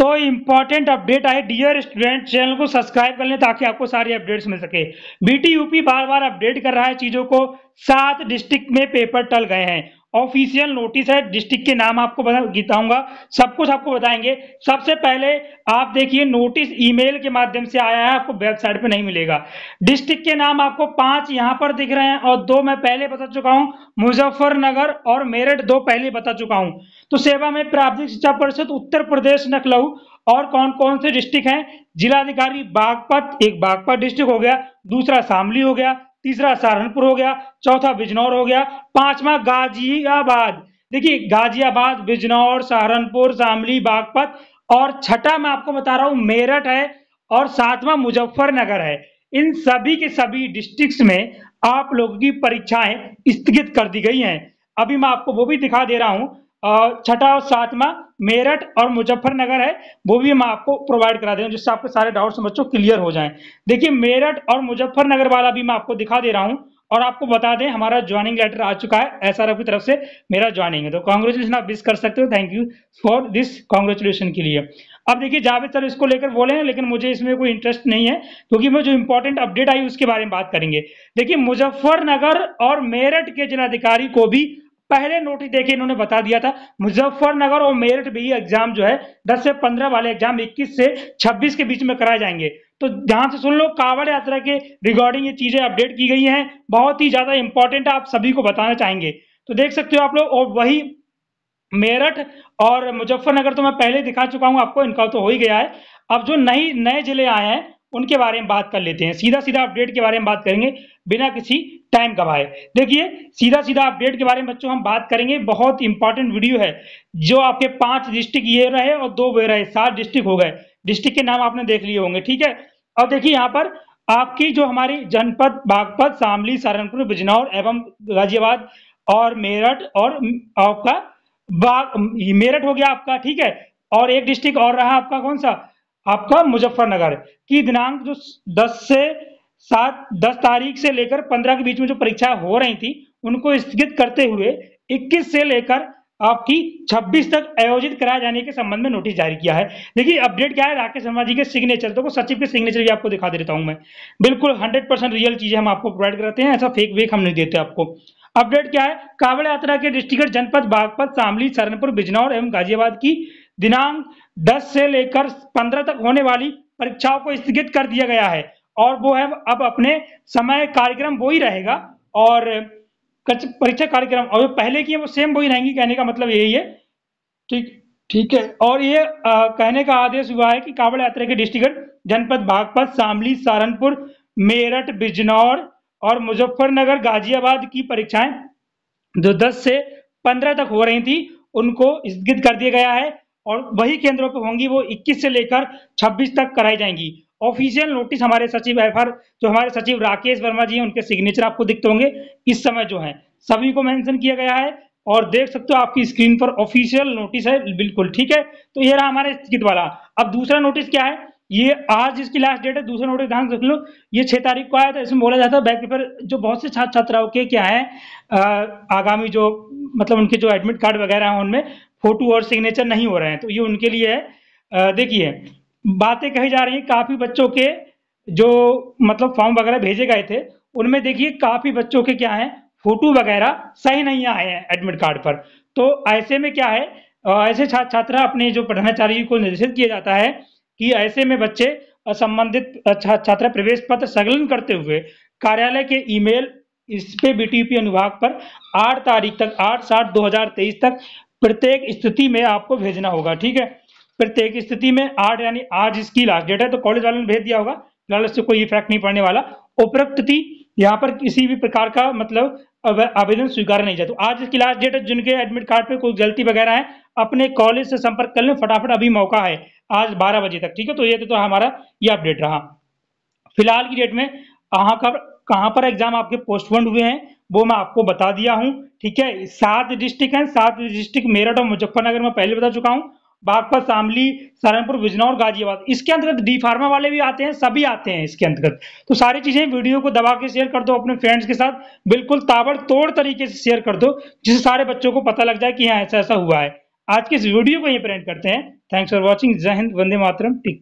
तो important update आए dear student channel को सब्सक्राइब कर लें ताकि आपको सारी अपडेट्स मिल सके बीटी यूपी बार बार अपडेट कर रहा है चीजों को सात डिस्ट्रिक्ट में पेपर टल गए हैं ऑफिशियल नोटिस है डिस्ट्रिक्ट के नाम आपको बताऊंगा सब कुछ आपको बताएंगे सबसे पहले आप देखिए नोटिस ईमेल के माध्यम से आया है आपको वेबसाइट पे नहीं मिलेगा डिस्ट्रिक्ट के नाम आपको पांच यहां पर दिख रहे हैं और दो मैं पहले बता चुका हूं मुजफ्फरनगर और मेरठ दो पहले बता चुका हूं तो सेवा में प्राथमिक शिक्षा परिषद उत्तर प्रदेश नखलऊ और कौन कौन से डिस्ट्रिक्ट हैं जिलाधिकारी बागपत एक बागपत डिस्ट्रिक्ट हो गया दूसरा शामली हो गया तीसरा सहारनपुर हो गया चौथा बिजनौर हो गया पांचवा गाजियाबाद देखिए गाजियाबाद बिजनौर सहारनपुर शामली बागपत और छठा मैं आपको बता रहा हूं मेरठ है और सातवां मुजफ्फरनगर है इन सभी के सभी डिस्ट्रिक्ट्स में आप लोगों की परीक्षाएं स्थगित कर दी गई हैं अभी मैं आपको वो भी दिखा दे रहा हूं छठा और सातवां मेरठ और मुजफ्फरनगर है वो भी हम आपको प्रोवाइड करा देंगे जिससे आपके सारे डाउट बच्चों क्लियर हो जाएं देखिए मेरठ और मुजफ्फरनगर वाला भी मैं आपको दिखा दे रहा हूं और आपको बता दें हमारा ज्वाइनिंग लेटर आ चुका है एस की तरफ से मेरा ज्वाइनिंग है तो कॉन्ग्रेचुलेशन आप विश कर सकते हो thank you for this congratulation के लिए अब देखिए जावेद सर इसको लेकर बोले हैं लेकिन मुझे इसमें कोई इंटरेस्ट नहीं है क्योंकि मैं जो इंपॉर्टेंट अपडेट आई उसके बारे में बात करेंगे देखिए मुजफ्फरनगर और मेरठ के जिलाधिकारी को भी पहले नोटिस देके इन्होंने बता दिया था मुजफ्फरनगर और मेरठ भी एग्जाम e जो है 10 से 15 वाले एग्जाम 21 से 26 के बीच में कराए जाएंगे तो ध्यान से सुन लो कावड़ यात्रा के रिगार्डिंग ये चीजें अपडेट की गई हैं बहुत ही ज्यादा इंपॉर्टेंट आप सभी को बताना चाहेंगे तो देख सकते हो आप लोग और वही मेरठ और मुजफ्फरनगर तो मैं पहले दिखा चुका हूं आपको इनका तो हो ही गया है अब जो नई नए जिले आए हैं उनके बारे में बात कर लेते हैं सीधा सीधा अपडेट के बारे में बात करेंगे बिना किसी टाइम गवाए देखिए सीधा सीधा अपडेट के बारे में बच्चों हम बात करेंगे बहुत इंपॉर्टेंट वीडियो है जो आपके पांच डिस्ट्रिक्ट ये रहे और दो वे रहे सात डिस्ट्रिक्ट हो गए डिस्ट्रिक्ट के नाम आपने देख लिए होंगे ठीक है और देखिए यहाँ पर आपकी जो हमारी जनपद बागपत शामली सहारनपुर बिजनौर एवं गाजियाबाद और मेरठ और आपका बाग मेरठ हो गया आपका ठीक है और एक डिस्ट्रिक्ट और रहा आपका कौन सा आपका मुजफ्फरनगर की दिनांक जो 10 से सात 10 तारीख से लेकर 15 के बीच में जो परीक्षा हो रही थी उनको स्थगित करते हुए 21 से लेकर आपकी 26 तक आयोजित कराए जाने के संबंध में नोटिस जारी किया है देखिए अपडेट क्या है राकेश शर्मा जी के सिग्नेचर देखो तो सचिव के सिग्नेचर भी आपको दिखा दे देता हूं मैं बिल्कुल 100 परसेंट रियल चीजें हम आपको प्रोवाइड कराते हैं ऐसा फेक वेक हम नहीं देते आपको अपडेट क्या है कावड़ यात्रा के डिस्ट्रिक्ट जनपद बागपत शामली सरनपुर बिजनौर एवं गाजियाबाद की दिनांक 10 से लेकर 15 तक होने वाली परीक्षाओं को स्थगित कर दिया गया है और वो है अब अपने समय कार्यक्रम वो ही रहेगा और परीक्षा कार्यक्रम और पहले की है वो सेम वही रहेंगी कहने का मतलब यही है ठीक ठीक है और ये आ, कहने का आदेश हुआ है कि कांवड़ यात्रा के डिस्ट्रिक्ट जनपद बागपत शामली सहारनपुर मेरठ बिजनौर और मुजफ्फरनगर गाजियाबाद की परीक्षाएं जो 10 से 15 तक हो रही थी उनको स्थगित कर दिया गया है और वही केंद्रों पर होंगी वो 21 से लेकर 26 तक कराई जाएंगी ऑफिशियल नोटिस हमारे सचिव एफ जो हमारे सचिव राकेश वर्मा जी हैं उनके सिग्नेचर आपको दिखते होंगे इस समय जो है सभी को मेंशन किया गया है और देख सकते हो आपकी स्क्रीन पर ऑफिशियल नोटिस है बिल्कुल ठीक है तो ये रहा हमारे स्थित वाला अब दूसरा नोटिस क्या है ये आज इसकी लास्ट डेट है दूसरा नोटिस ध्यान रख लो ये छह तारीख को आया था इसमें बोला जाता है बैक पेपर जो बहुत से छात्र छात्राओं के क्या है आगामी जो मतलब उनके जो एडमिट कार्ड वगैरह हैं उनमें फोटो और सिग्नेचर नहीं हो रहे हैं तो ये उनके लिए है देखिए बातें कही जा रही हैं काफ़ी बच्चों के जो मतलब फॉर्म वगैरह भेजे गए थे उनमें देखिए काफ़ी बच्चों के क्या हैं फोटो वगैरह सही नहीं आए हैं एडमिट कार्ड पर तो ऐसे में क्या है ऐसे छात्र छात्रा अपने जो पढ़नाचार्य को निर्देशित किया जाता है कि ऐसे में बच्चे संबंधित छात्रा प्रवेश पत्र संकलन करते हुए कार्यालय के ईमेल इस पे बीटीपी अनुभाग पर 8 तारीख तक 8 सात 2023 तक प्रत्येक स्थिति में आपको भेजना होगा ठीक है प्रत्येक स्थिति में आठ यानी आज इसकी लास्ट डेट है तो कॉलेज वालों ने भेज दिया होगा फिलहाल इससे कोई इफेक्ट नहीं पड़ने वाला उपरोक्त यहाँ पर किसी भी प्रकार का मतलब आवेदन स्वीकार नहीं जाता तो आज इसकी लास्ट डेट है जिनके एडमिट कार्ड पर कोई गलती वगैरह है अपने कॉलेज से संपर्क कर लें फटाफट अभी मौका है आज बारह बजे तक ठीक है तो ये तो हमारा ये अपडेट रहा फिलहाल की डेट में कहाँ पर एग्जाम आपके पोस्टपोन्ड हुए हैं वो मैं आपको बता दिया हूँ ठीक है सात डिस्ट्रिक्ट हैं सात डिस्ट्रिक्ट मेरठ और मुजफ्फरनगर में पहले बता चुका हूँ बागपत शामली सहारनपुर बिजनौर गाजियाबाद इसके अंतर्गत डी फार्मा वाले भी आते हैं सभी आते हैं इसके अंतर्गत तो सारी चीजें वीडियो को दबा के शेयर कर दो अपने फ्रेंड्स के साथ बिल्कुल ताबड़ तोड़ तरीके से शेयर कर दो जिससे सारे बच्चों को पता लग जाए कि हाँ ऐसा ऐसा हुआ है आज के इस वीडियो को ये प्रेजेंट करते हैं थैंक्स फॉर वॉचिंग जय हिंद वंदे मातरम टिक